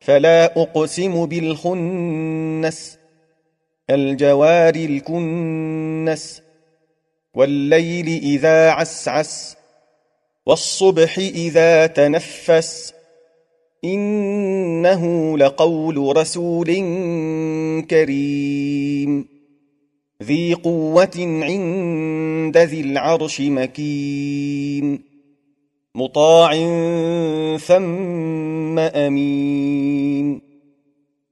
فلا أقسم بالخنس الجوار الكنس والليل إذا عسعس والصبح إذا تنفس إنه لقول رسول كريم ذي قوة عند ذي العرش مكين مطاع ثم امين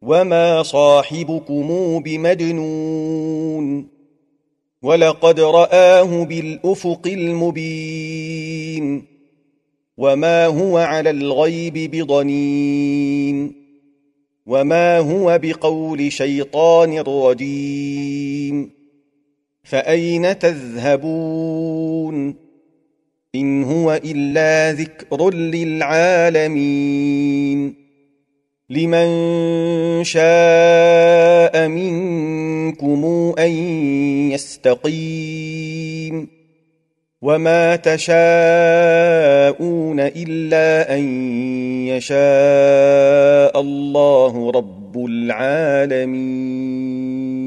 وما صاحبكم بمجنون ولقد راه بالافق المبين وما هو على الغيب بضنين وما هو بقول شيطان رجيم فاين تذهبون إن هو إلا ذكر للعالمين لمن شاء منكم أن يستقيم وما تشاءون إلا أن يشاء الله رب العالمين